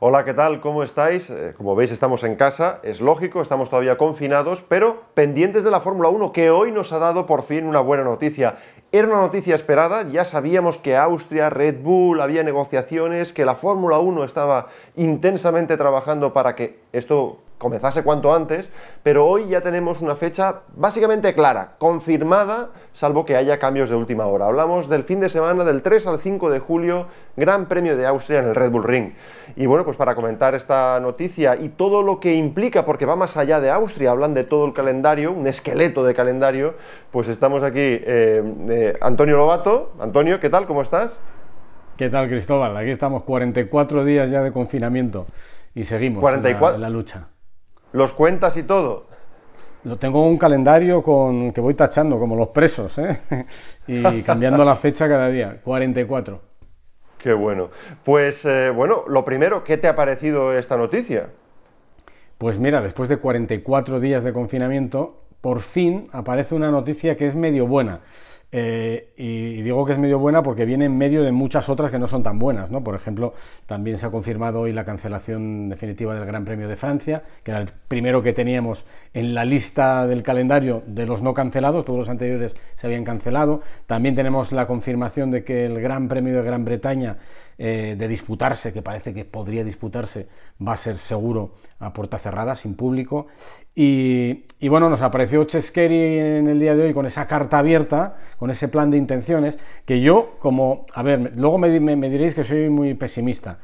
Hola, ¿qué tal? ¿Cómo estáis? Eh, como veis, estamos en casa, es lógico, estamos todavía confinados, pero pendientes de la Fórmula 1, que hoy nos ha dado por fin una buena noticia. Era una noticia esperada, ya sabíamos que Austria, Red Bull, había negociaciones, que la Fórmula 1 estaba intensamente trabajando para que esto comenzase cuanto antes, pero hoy ya tenemos una fecha básicamente clara, confirmada, salvo que haya cambios de última hora. Hablamos del fin de semana del 3 al 5 de julio, Gran Premio de Austria en el Red Bull Ring. Y bueno, pues para comentar esta noticia y todo lo que implica, porque va más allá de Austria, hablan de todo el calendario, un esqueleto de calendario, pues estamos aquí eh, eh, Antonio Lobato. Antonio, ¿qué tal? ¿Cómo estás? ¿Qué tal, Cristóbal? Aquí estamos, 44 días ya de confinamiento y seguimos en la lucha. ¿Los cuentas y todo? Lo tengo un calendario con que voy tachando, como los presos, ¿eh? y cambiando la fecha cada día, 44. Qué bueno. Pues eh, bueno, lo primero, ¿qué te ha parecido esta noticia? Pues mira, después de 44 días de confinamiento, por fin aparece una noticia que es medio buena. Eh, y digo que es medio buena porque viene en medio de muchas otras que no son tan buenas. ¿no? Por ejemplo, también se ha confirmado hoy la cancelación definitiva del Gran Premio de Francia, que era el primero que teníamos en la lista del calendario de los no cancelados, todos los anteriores se habían cancelado. También tenemos la confirmación de que el Gran Premio de Gran Bretaña, eh, de disputarse, que parece que podría disputarse, va a ser seguro a puerta cerrada, sin público. Y, bueno, nos apareció Cheskeri en el día de hoy con esa carta abierta con ese plan de intenciones, que yo como, a ver, luego me, diréis que soy muy pesimista,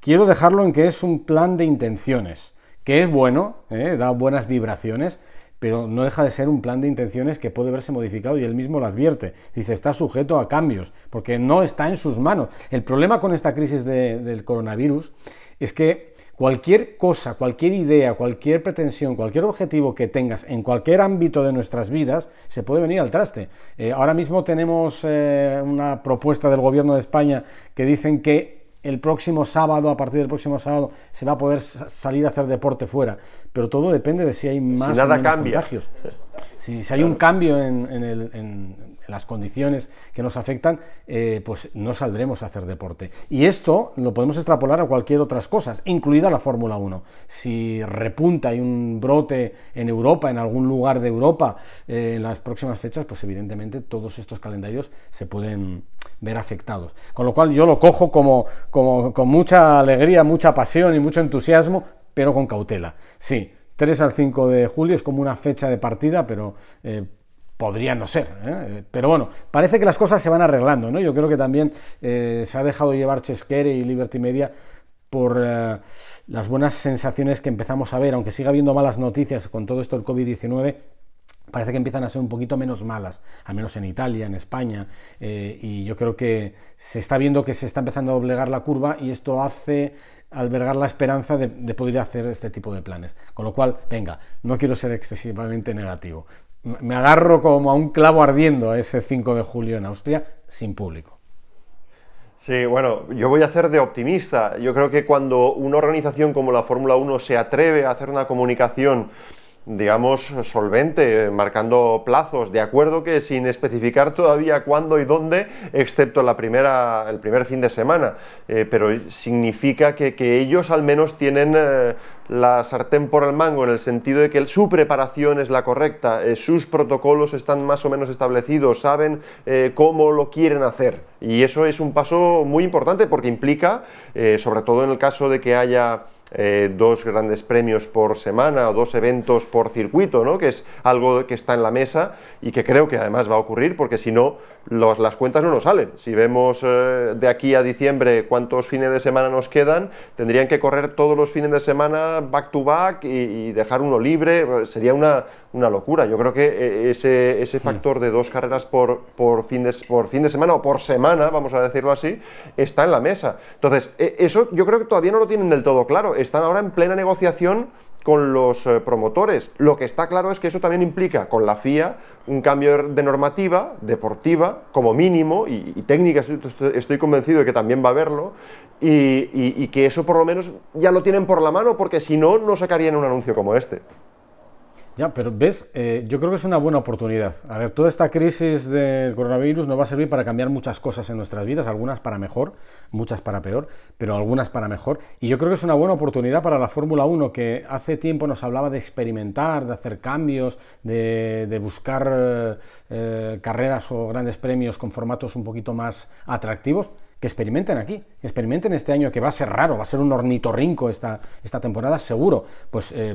quiero dejarlo en que es un plan de intenciones, que es bueno, ¿eh? da buenas vibraciones, pero no deja de ser un plan de intenciones que puede verse modificado y él mismo lo advierte. Dice, está sujeto a cambios, porque no está en sus manos. El problema con esta crisis del coronavirus es que cualquier cosa, cualquier idea, cualquier pretensión, cualquier objetivo que tengas en cualquier ámbito de nuestras vidas se puede venir al traste. Eh, ahora mismo tenemos eh, una propuesta del gobierno de España que dicen que el próximo sábado, a partir del próximo sábado, se va a poder salir a hacer deporte fuera. Pero todo depende de si hay más contagios. Si, hay un cambio en, las condiciones que nos afectan, eh, pues no saldremos a hacer deporte. Y esto lo podemos extrapolar a cualquier otras cosas, incluida la Fórmula 1. Si repunta y un brote en Europa, en algún lugar de Europa, eh, en las próximas fechas, pues evidentemente todos estos calendarios se pueden ver afectados. Con lo cual yo lo cojo como con mucha alegría, mucha pasión y mucho entusiasmo, pero con cautela. Sí, 3 al 5 de julio es como una fecha de partida, pero eh, podría no ser. ¿eh? Eh, pero bueno, parece que las cosas se van arreglando, ¿no? Yo creo que también se ha dejado llevar Chesquere y Liberty Media por las buenas sensaciones que empezamos a ver, aunque siga habiendo malas noticias con todo esto del COVID-19. Parece que empiezan a ser un poquito menos malas, al menos en Italia, en España, y yo creo que se está viendo que se está empezando a doblegar la curva y esto hace albergar la esperanza de, poder hacer este tipo de planes. Con lo cual, venga, no quiero ser excesivamente negativo. Me agarro como a un clavo ardiendo a ese 5 de julio en Austria sin público. Sí, bueno, yo voy a hacer de optimista. Yo creo que cuando una organización como la Fórmula 1 se atreve a hacer una comunicación digamos, solvente, marcando plazos, de acuerdo que sin especificar todavía cuándo y dónde, excepto la primera, el primer fin de semana, eh, pero significa que, ellos al menos tienen eh, la sartén por el mango en el sentido de que su preparación es la correcta, eh, sus protocolos están más o menos establecidos, saben cómo lo quieren hacer. Y eso es un paso muy importante porque implica, sobre todo en el caso de que haya eh, dos grandes premios por semana o dos eventos por circuito, ¿no? que es algo que está en la mesa y que creo que además va a ocurrir porque si no, las cuentas no nos salen. Si vemos eh, de aquí a diciembre cuántos fines de semana nos quedan, tendrían que correr todos los fines de semana back to back y dejar uno libre. Sería una, una locura. Yo creo que eh, ese, hmm. factor de dos carreras por, por, fin de, por fin de semana o por semana, vamos a decirlo así, está en la mesa. Entonces, e, eso yo creo que todavía no lo tienen del todo claro. Están ahora en plena negociación con los eh, promotores. Lo que está claro es que eso también implica con la FIA un cambio de normativa deportiva como mínimo y, técnicas, técnica, estoy, convencido de que también va a haberlo y, y que eso por lo menos ya lo tienen por la mano porque si no, no sacarían un anuncio como este. Ya, pero ves, eh, yo creo que es una buena oportunidad. A ver, toda esta crisis del coronavirus nos va a servir para cambiar muchas cosas en nuestras vidas, algunas para mejor, muchas para peor, pero algunas para mejor. Y yo creo que es una buena oportunidad para la Fórmula 1, que hace tiempo nos hablaba de experimentar, de hacer cambios, de, buscar eh, carreras o grandes premios con formatos un poquito más atractivos que experimenten aquí, experimenten este año que va a ser raro, va a ser un ornitorrinco esta, esta temporada, seguro. Pues eh,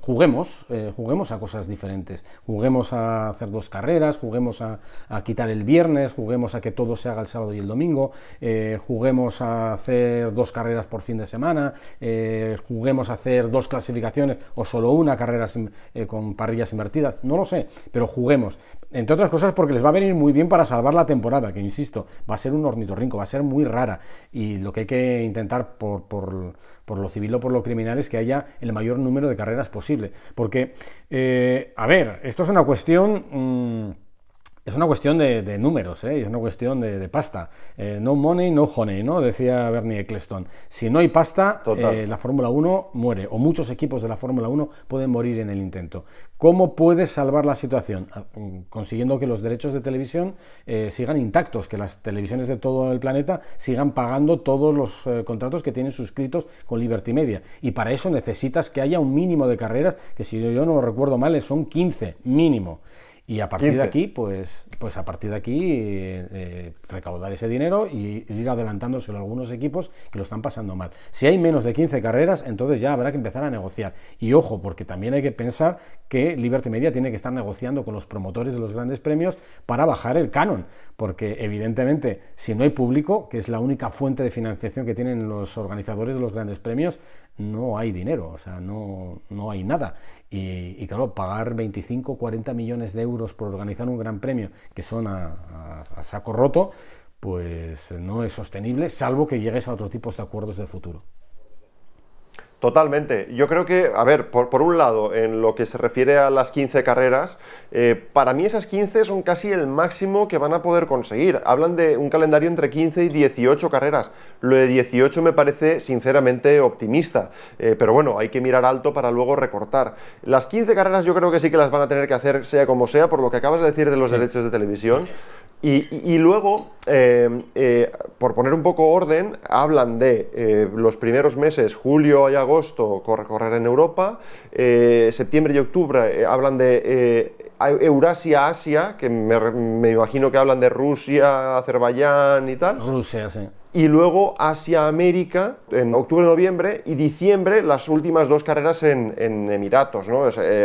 juguemos, eh, juguemos a cosas diferentes, juguemos a hacer dos carreras, juguemos a, quitar el viernes, juguemos a que todo se haga el sábado y el domingo, eh, juguemos a hacer dos carreras por fin de semana, juguemos a hacer dos clasificaciones o solo una carrera con parrillas invertidas, no lo sé, pero juguemos entre otras cosas porque les va a venir muy bien para salvar la temporada, que insisto, va a ser un ornitorrinco, va a ser muy rara. Y lo que hay que intentar por, por, por lo civil o por lo criminal es que haya el mayor número de carreras posible. Porque, eh, a ver, esto es una cuestión... Mm, es una cuestión de, números, ¿eh? es una cuestión de, pasta. Eh, no money, no honey, ¿no? Decía Bernie Eccleston. Si no hay pasta, eh, la Fórmula 1 muere, o muchos equipos de la Fórmula 1 pueden morir en el intento. ¿Cómo puedes salvar la situación? Ah, mm, consiguiendo que los derechos de televisión sigan intactos, que las televisiones de todo el planeta sigan pagando todos los contratos que tienen suscritos con Liberty Media. Y para eso necesitas que haya un mínimo de carreras, que si yo no recuerdo mal, son 15 mínimo. Y a partir de aquí, pues, pues a partir de aquí, eh, recaudar ese dinero y ir adelantándose a algunos equipos que lo están pasando mal. Si hay menos de 15 carreras, entonces ya habrá que empezar a negociar. Y ojo, porque también hay que pensar que Liberty Media tiene que estar negociando con los promotores de los grandes premios para bajar el canon, porque evidentemente, si no hay público, que es la única fuente de financiación que tienen los organizadores de los grandes premios, no hay dinero, o sea, no, hay nada. Y, claro, pagar 25, 40 millones de euros por organizar un gran premio, que son a, a saco roto, pues no es sostenible, salvo que llegues a otros tipos de acuerdos de futuro. Totalmente. Yo creo que, a ver, por, un lado, en lo que se refiere a las 15 carreras, eh, para mí esas 15 son casi el máximo que van a poder conseguir. Hablan de un calendario entre 15 y 18 carreras. Lo de 18 me parece sinceramente optimista, eh, pero bueno, hay que mirar alto para luego recortar. Las 15 carreras yo creo que sí que las van a tener que hacer sea como sea, por lo que acabas de decir de los derechos de televisión. Y, luego, eh, eh, por poner un poco orden, hablan de eh, los primeros meses, julio y agosto, correr, en Europa, septiembre y octubre, hablan de Eurasia, Asia, que me, imagino que hablan de Rusia, Azerbaiyán y tal. Rusia, sí. Y luego Asia, América, en octubre, noviembre y diciembre, las últimas dos carreras en, Emiratos, ¿no?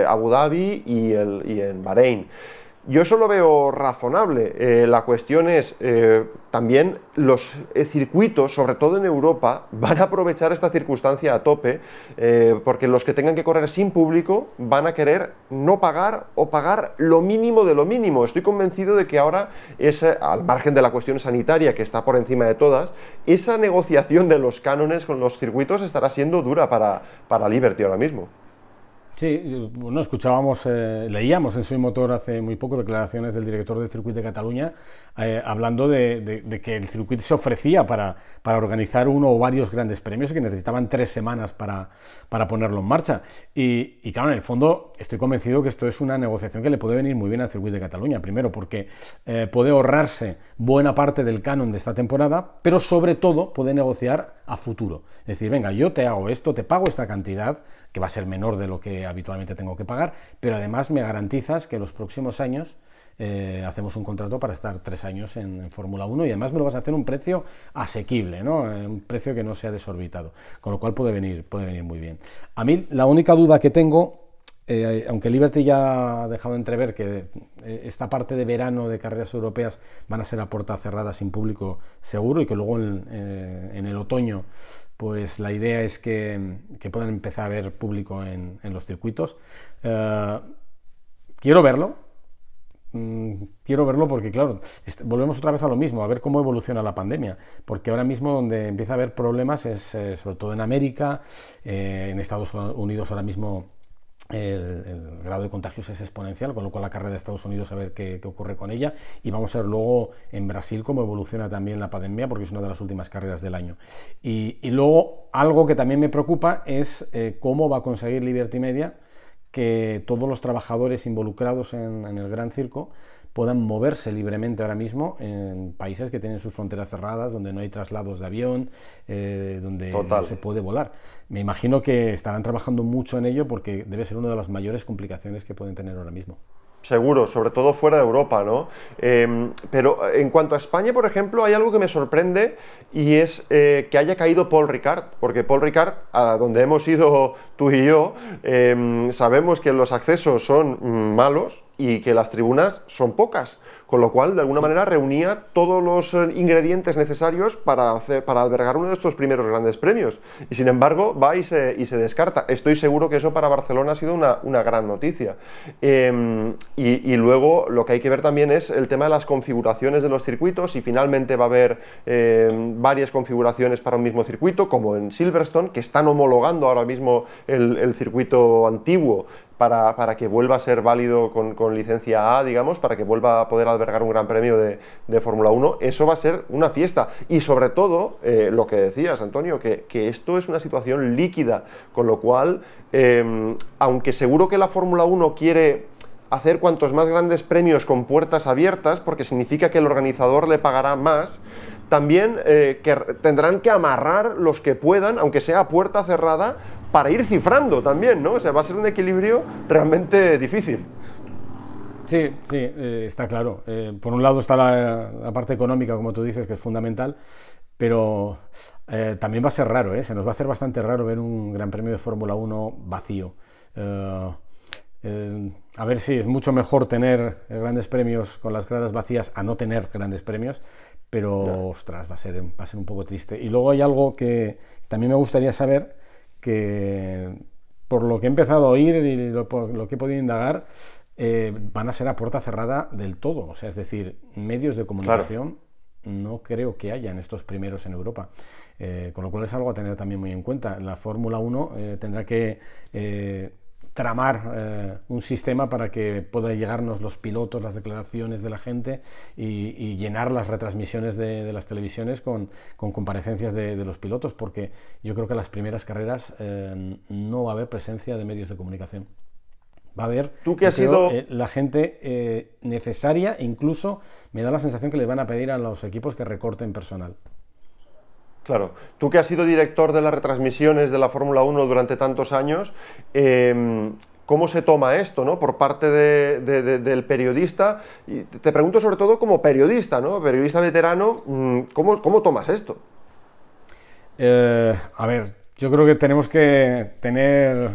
Abu Dhabi y, el, y en Bahrein. Yo eso lo veo razonable. Eh, la cuestión es, eh, también los eh, circuitos, sobre todo en Europa, van a aprovechar esta circunstancia a tope, porque los que tengan que correr sin público van a querer no pagar o pagar lo mínimo de lo mínimo. Estoy convencido de que ahora, es al margen de la cuestión sanitaria que está por encima de todas, esa negociación de los cánones con los circuitos estará siendo dura para, para Liberty ahora mismo. Sí, bueno, escuchábamos, eh, leíamos en Soy Motor hace muy poco declaraciones del director del circuito de Cataluña eh, hablando de, que el circuito se ofrecía para, organizar uno o varios grandes premios que necesitaban tres semanas para, ponerlo en marcha. Y, claro, en el fondo estoy convencido que esto es una negociación que le puede venir muy bien al circuito de Cataluña, primero porque eh, puede ahorrarse buena parte del canon de esta temporada, pero sobre todo puede negociar a futuro. Es decir, venga, yo te hago esto, te pago esta cantidad, que va a ser menor de lo que habitualmente tengo que pagar, pero además me garantizas que los próximos años eh, hacemos un contrato para estar tres años en, Fórmula 1 y además me lo vas a hacer un precio asequible, ¿no? Eh, un precio que no sea desorbitado, con lo cual puede venir, puede venir muy bien. A mí la única duda que tengo eh, aunque Liberty ya ha dejado entrever que eh, esta parte de verano de carreras europeas van a ser a puerta cerrada sin público seguro y que luego en, eh, el otoño pues la idea es que, puedan empezar a ver público en, los circuitos. quiero verlo, mm, quiero verlo porque, claro, volvemos otra vez a lo mismo, a ver cómo evoluciona la pandemia, porque ahora mismo donde empieza a haber problemas es sobre todo en América, en Estados Unidos ahora mismo el, grado de contagios es exponencial, con lo cual la carrera de Estados Unidos a ver qué, ocurre con ella y vamos a ver luego en Brasil cómo evoluciona también la pandemia porque es una de las últimas carreras del año. Y, luego algo que también me preocupa es eh, cómo va a conseguir Liberty Media que todos los trabajadores involucrados en el Gran Circo puedan moverse libremente ahora mismo en países que tienen sus fronteras cerradas, donde no hay traslados de avión, eh, donde no se puede volar. Me imagino que estarán trabajando mucho en ello porque debe ser una de las mayores complicaciones que pueden tener ahora mismo. Seguro, sobre todo fuera de Europa, ¿no? Em, pero eh, en cuanto a España, por ejemplo, hay algo que me sorprende y es eh, que haya caído Paul Ricard, porque Paul Ricard, a donde hemos ido tú y yo, em, sabemos que los accesos son mm, malos, y que las tribunas son pocas, con lo cual de alguna manera reunía todos los eh, ingredientes necesarios para, para albergar uno de estos primeros grandes premios. Y sin embargo va y se, descarta. Estoy seguro que eso para Barcelona ha sido una, gran noticia. Em, y, luego lo que hay que ver también es el tema de las configuraciones de los circuitos y finalmente va a haber em, varias configuraciones para un mismo circuito, como en Silverstone, que están homologando ahora mismo el, el circuito antiguo para, que vuelva a ser válido con, licencia A, digamos, para que vuelva a poder albergar un gran premio de, Fórmula 1, eso va a ser una fiesta. Y sobre todo, eh, lo que decías, Antonio, que, esto es una situación líquida, con lo cual, em, aunque seguro que la Fórmula 1 quiere hacer cuantos más grandes premios con puertas abiertas, porque significa que el organizador le pagará más, también eh, que tendrán que amarrar los que puedan, aunque sea puerta cerrada, para ir cifrando también, ¿no? O sea, va a ser un equilibrio realmente difícil. Sí, sí, eh, está claro. Eh, por un lado está la, parte económica, como tú dices, que es fundamental, pero eh, también va a ser raro, ¿eh? se nos va a hacer bastante raro ver un Gran Premio de Fórmula 1 vacío. a ver si es mucho mejor tener grandes premios con las gradas vacías a no tener grandes premios, pero ostras, va a, ser, va a ser un poco triste. Y luego hay algo que también me gustaría saber, que por lo que he empezado a oír y lo, que he podido indagar, eh, van a ser a puerta cerrada del todo. O sea, es decir, medios de comunicación no creo que hayan estos primeros en Europa. Eh, con lo cual es algo a tener también muy en cuenta. La Fórmula 1 eh, tendrá que tramar eh, un sistema para que pueda llegarnos los pilotos, las declaraciones de la gente y, llenar las retransmisiones de, las televisiones con, con comparecencias de, los pilotos, porque yo creo que las primeras carreras eh, no va a haber presencia de medios de comunicación. Va a haber ¿Tú que sido... Eh, la gente necesaria, incluso me da la sensación que le van a pedir a los equipos que recorten personal. Claro, tú que has sido director de las retransmisiones de la Fórmula 1 durante tantos años, em, ¿cómo se toma esto ¿no? por parte del periodista? Y te pregunto sobre todo como periodista, ¿no? periodista veterano, mm, ¿cómo, tomas esto? Eh, a ver, yo creo que tenemos que tener,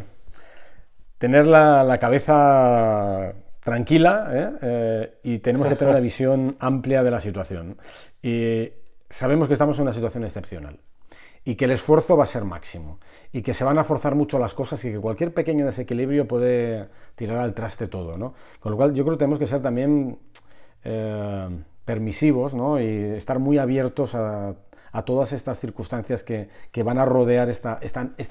tener la, cabeza tranquila ¿eh? Eh, y tenemos que tener una visión amplia de la situación. Y, sabemos que estamos en una situación excepcional y que el esfuerzo va a ser máximo y que se van a forzar mucho las cosas y que cualquier pequeño desequilibrio puede tirar al traste todo, Con lo cual yo creo que tenemos que ser también eh, permisivos ¿no? y estar muy abiertos a, todas estas circunstancias que, van a rodear esta,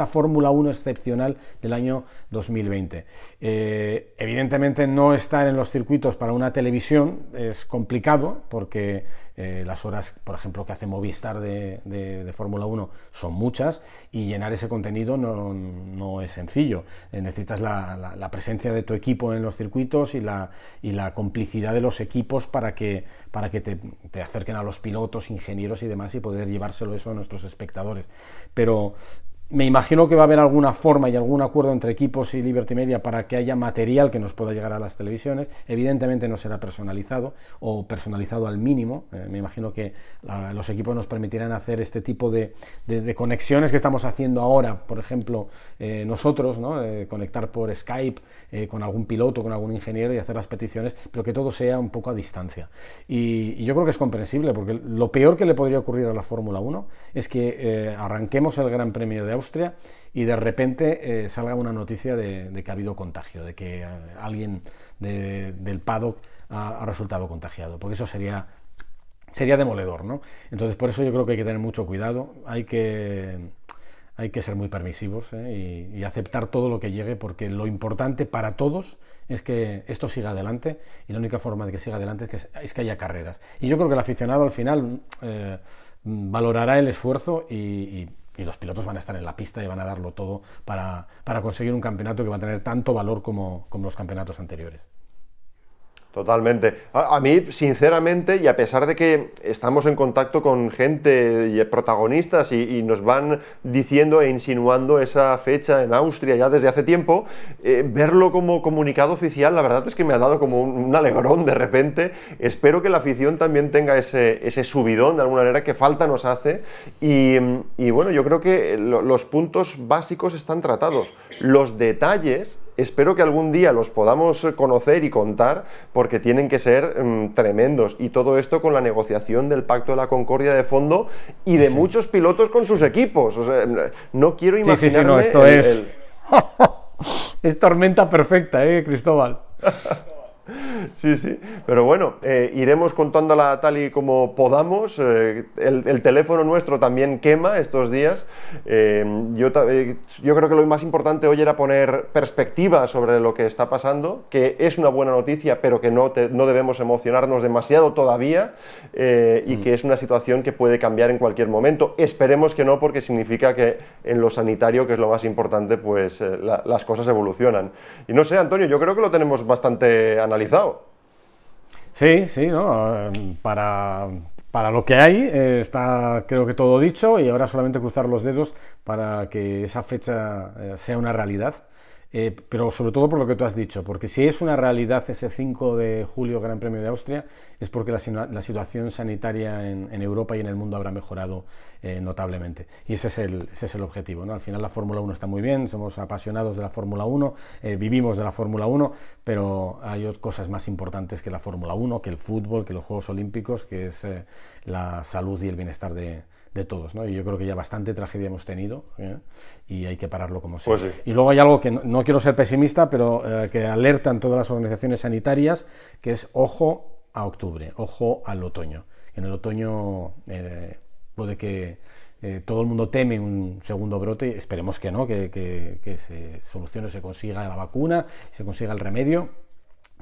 Fórmula 1 excepcional del año 2020. Eh, evidentemente no estar en los circuitos para una televisión es complicado porque eh, las horas, por ejemplo, que hace Movistar de, Fórmula 1 son muchas y llenar ese contenido no, es sencillo. Eh, necesitas la, presencia de tu equipo en los circuitos y la, la complicidad de los equipos para que, para que te, acerquen a los pilotos, ingenieros y demás y poder llevárselo eso a nuestros espectadores. Pero me imagino que va a haber alguna forma y algún acuerdo entre equipos y Liberty Media para que haya material que nos pueda llegar a las televisiones. Evidentemente no será personalizado o personalizado al mínimo. Eh, me imagino que los equipos nos permitirán hacer este tipo de, conexiones que estamos haciendo ahora, por ejemplo, eh, nosotros, ¿no? Eh, conectar por Skype con algún piloto, con algún ingeniero y hacer las peticiones, pero que todo sea un poco a distancia. Y, y yo creo que es comprensible, porque lo peor que le podría ocurrir a la Fórmula 1 es que arranquemos el Gran Premio de Austria y de repente eh, salga una noticia de, que ha habido contagio, de que eh, alguien del paddock ha, resultado contagiado, porque eso sería, sería demoledor. ¿no? Entonces, por eso yo creo que hay que tener mucho cuidado, hay que, hay que ser muy permisivos ¿eh? y, aceptar todo lo que llegue, porque lo importante para todos es que esto siga adelante y la única forma de que siga adelante es que, es que haya carreras. Y yo creo que el aficionado al final... valorará el esfuerzo y y los pilotos van a estar en la pista y van a darlo todo para, para conseguir un campeonato que va a tener tanto valor como, como los campeonatos anteriores. Totalmente. A, mí, sinceramente, y a pesar de que estamos en contacto con gente y protagonistas y, nos van diciendo e insinuando esa fecha en Austria ya desde hace tiempo, eh, verlo como comunicado oficial, la verdad es que me ha dado como un, alegrón de repente. Espero que la afición también tenga ese, ese subidón de alguna manera que falta nos hace. Y, bueno, yo creo que los puntos básicos están tratados. Los detalles Espero que algún día los podamos conocer y contar porque tienen que ser mm, tremendos. Y todo esto con la negociación del Pacto de la Concordia de fondo y de muchos pilotos con sus equipos. no quiero imaginarme... Sí, sí, sí no, esto es... es tormenta perfecta, ¿eh, Cristóbal? Sí, sí, pero bueno, eh, iremos contándola tal y como podamos. Eh, el, teléfono nuestro también quema estos días. Eh, yo, creo que lo más importante hoy era poner perspectiva sobre lo que está pasando, que es una buena noticia, pero que no, debemos emocionarnos demasiado todavía y mm. que es una situación que puede cambiar en cualquier momento. Esperemos que no, porque significa que en lo sanitario, que es lo más importante, pues las cosas evolucionan. Y no sé, Antonio, yo creo que lo tenemos bastante analizado Sí, sí, ¿no? Para, para lo que hay eh, está creo que todo dicho y ahora solamente cruzar los dedos para que esa fecha eh, sea una realidad. Eh, pero sobre todo por lo que tú has dicho, porque si es una realidad ese 5 de julio Gran Premio de Austria, es porque la, situación sanitaria en, Europa y en el mundo habrá mejorado eh, notablemente. Y ese es el, ese es el objetivo. Al final la Fórmula 1 está muy bien, somos apasionados de la Fórmula 1, eh, vivimos de la Fórmula 1, pero hay otras cosas más importantes que la Fórmula 1, que el fútbol, que los Juegos Olímpicos, que es la salud y el bienestar de, de todos, ¿no? Y yo creo que ya bastante tragedia hemos tenido ¿eh? y hay que pararlo como sea. Pues y luego hay algo que no, quiero ser pesimista, pero eh, que alertan todas las organizaciones sanitarias, que es ojo a octubre, ojo al otoño. En el otoño eh, puede que todo el mundo teme un segundo brote, esperemos que no, que, que se solucione, se consiga la vacuna, se consiga el remedio,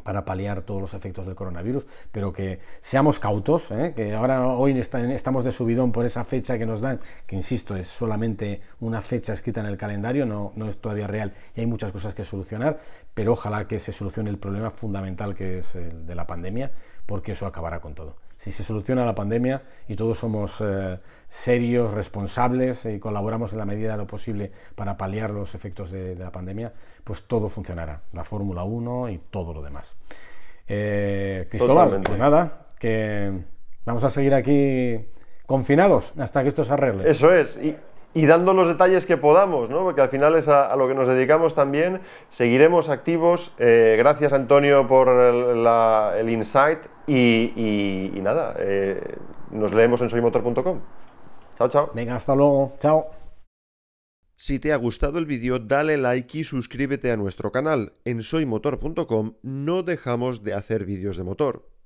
para paliar todos los efectos del coronavirus, pero que seamos cautos, ¿eh? que ahora hoy estamos de subidón por esa fecha que nos dan, que insisto, es solamente una fecha escrita en el calendario, no, no es todavía real y hay muchas cosas que solucionar, pero ojalá que se solucione el problema fundamental que es el de la pandemia, porque eso acabará con todo si se soluciona la pandemia y todos somos eh, serios, responsables y colaboramos en la medida de lo posible para paliar los efectos de, la pandemia, pues todo funcionará, la Fórmula 1 y todo lo demás. Eh, Cristóbal, pues nada, que vamos a seguir aquí confinados hasta que esto se arregle. Eso es y dando los detalles que podamos, porque al final es a, lo que nos dedicamos también. Seguiremos activos. Eh, gracias, Antonio, por el, insight. Y, nada, eh, nos leemos en soymotor.com. Chao, chao. Venga, hasta luego. Chao. Si te ha gustado el vídeo, dale like y suscríbete a nuestro canal. En soymotor.com no dejamos de hacer vídeos de motor.